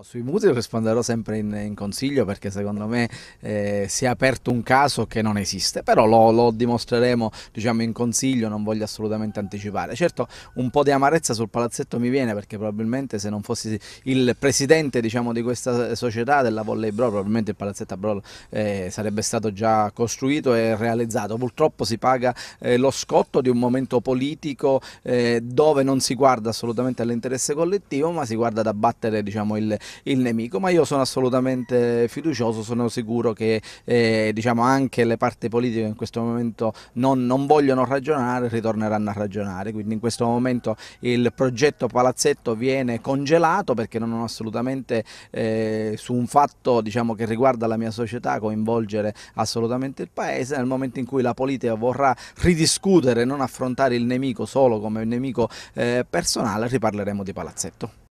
Sui mutui risponderò sempre in, in, consiglio perché secondo me eh, si è aperto un caso che non esiste, però lo, lo, dimostreremo diciamo, in consiglio, non voglio assolutamente anticipare. Certo un po' di amarezza sul palazzetto mi viene perché probabilmente se non fossi il presidente diciamo, di questa eh, società della Volley Bro, probabilmente il palazzetto a Brawl eh, sarebbe stato già costruito e realizzato. Purtroppo si paga eh, lo scotto di un momento politico eh, dove non si guarda assolutamente all'interesse collettivo ma si guarda ad abbattere diciamo, il il nemico, ma io sono assolutamente fiducioso, sono sicuro che eh, diciamo, anche le parti politiche in questo momento non, non, vogliono ragionare, ritorneranno a ragionare, quindi in questo momento il progetto Palazzetto viene congelato perché non ho assolutamente eh, su un fatto diciamo, che riguarda la mia società coinvolgere assolutamente il Paese, nel momento in cui la politica vorrà ridiscutere, non affrontare il nemico solo come un nemico eh, personale, riparleremo di Palazzetto.